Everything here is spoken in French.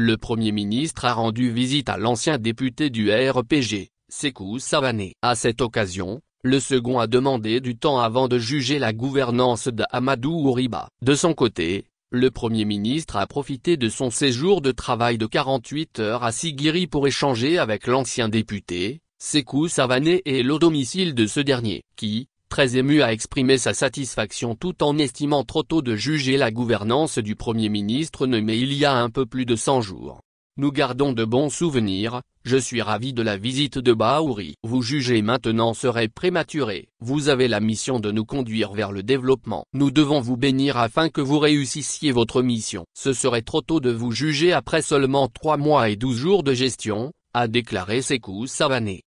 le Premier ministre a rendu visite à l'ancien député du RPG, Sekou Savané. À cette occasion, le second a demandé du temps avant de juger la gouvernance d'Amadou Ouriba. De son côté, le Premier ministre a profité de son séjour de travail de 48 heures à Sigiri pour échanger avec l'ancien député, Sekou Savané et le domicile de ce dernier, qui, très ému à exprimer sa satisfaction tout en estimant trop tôt de juger la gouvernance du Premier ministre nommé il y a un peu plus de 100 jours. Nous gardons de bons souvenirs, je suis ravi de la visite de Bahouri. Vous juger maintenant serait prématuré. Vous avez la mission de nous conduire vers le développement. Nous devons vous bénir afin que vous réussissiez votre mission. Ce serait trop tôt de vous juger après seulement 3 mois et 12 jours de gestion, a déclaré Sekou Savané.